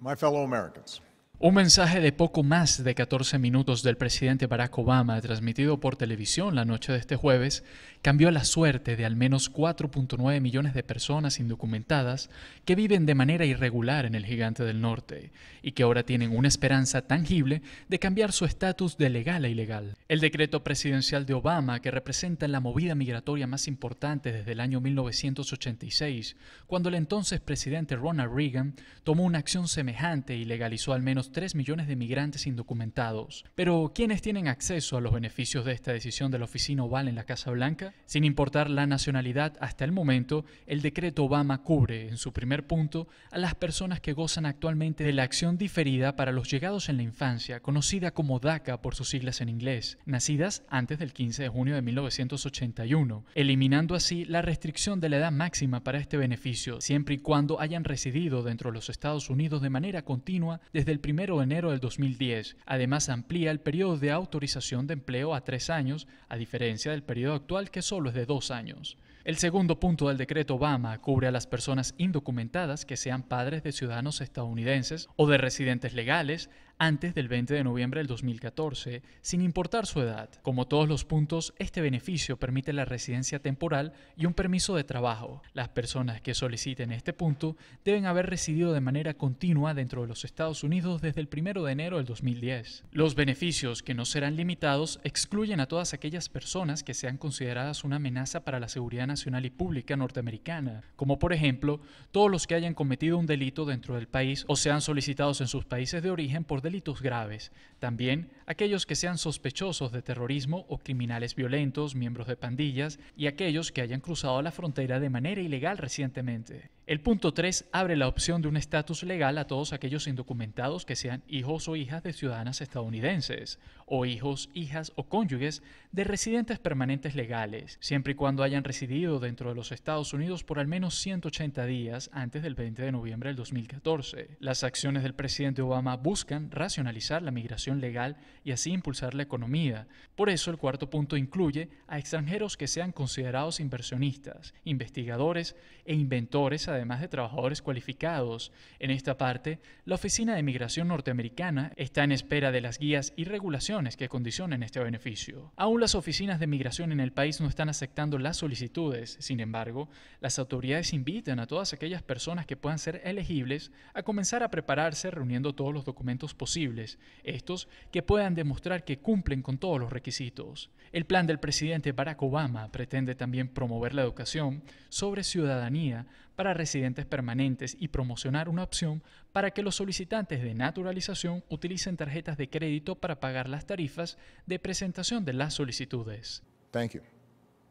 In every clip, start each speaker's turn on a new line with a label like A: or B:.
A: my fellow Americans, Un mensaje de poco más de 14 minutos del presidente Barack Obama, transmitido por televisión la noche de este jueves, cambió la suerte de al menos 4.9 millones de personas indocumentadas que viven de manera irregular en el gigante del norte y que ahora tienen una esperanza tangible de cambiar su estatus de legal a ilegal. El decreto presidencial de Obama, que representa la movida migratoria más importante desde el año 1986, cuando el entonces presidente Ronald Reagan tomó una acción semejante y legalizó al menos 3 millones de migrantes indocumentados. Pero, ¿quiénes tienen acceso a los beneficios de esta decisión de la Oficina Oval en la Casa Blanca? Sin importar la nacionalidad, hasta el momento, el decreto Obama cubre, en su primer punto, a las personas que gozan actualmente de la acción diferida para los llegados en la infancia, conocida como DACA por sus siglas en inglés, nacidas antes del 15 de junio de 1981, eliminando así la restricción de la edad máxima para este beneficio, siempre y cuando hayan residido dentro de los Estados Unidos de manera continua desde el primer 1 de enero del 2010. Además, amplía el periodo de autorización de empleo a tres años, a diferencia del periodo actual que solo es de dos años. El segundo punto del decreto Obama cubre a las personas indocumentadas que sean padres de ciudadanos estadounidenses o de residentes legales, antes del 20 de noviembre del 2014, sin importar su edad. Como todos los puntos, este beneficio permite la residencia temporal y un permiso de trabajo. Las personas que soliciten este punto deben haber residido de manera continua dentro de los Estados Unidos desde el 1 de enero del 2010. Los beneficios que no serán limitados excluyen a todas aquellas personas que sean consideradas una amenaza para la seguridad nacional y pública norteamericana, como por ejemplo todos los que hayan cometido un delito dentro del país o sean solicitados en sus países de origen por delitos graves, también aquellos que sean sospechosos de terrorismo o criminales violentos, miembros de pandillas y aquellos que hayan cruzado la frontera de manera ilegal recientemente. El punto 3 abre la opción de un estatus legal a todos aquellos indocumentados que sean hijos o hijas de ciudadanas estadounidenses, o hijos, hijas o cónyuges de residentes permanentes legales, siempre y cuando hayan residido dentro de los Estados Unidos por al menos 180 días antes del 20 de noviembre del 2014. Las acciones del presidente Obama buscan racionalizar la migración legal y así impulsar la economía. Por eso el cuarto punto incluye a extranjeros que sean considerados inversionistas, investigadores e inventores, además de trabajadores cualificados. En esta parte, la Oficina de Migración Norteamericana está en espera de las guías y regulaciones que condicionen este beneficio. Aún las oficinas de migración en el país no están aceptando las solicitudes, sin embargo, las autoridades invitan a todas aquellas personas que puedan ser elegibles a comenzar a prepararse reuniendo todos los documentos posibles posibles, estos que puedan demostrar que cumplen con todos los requisitos. El plan del presidente Barack Obama pretende también promover la educación sobre ciudadanía para residentes permanentes y promocionar una opción para que los solicitantes de naturalización utilicen tarjetas de crédito para pagar las tarifas de presentación de las solicitudes.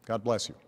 A: God bless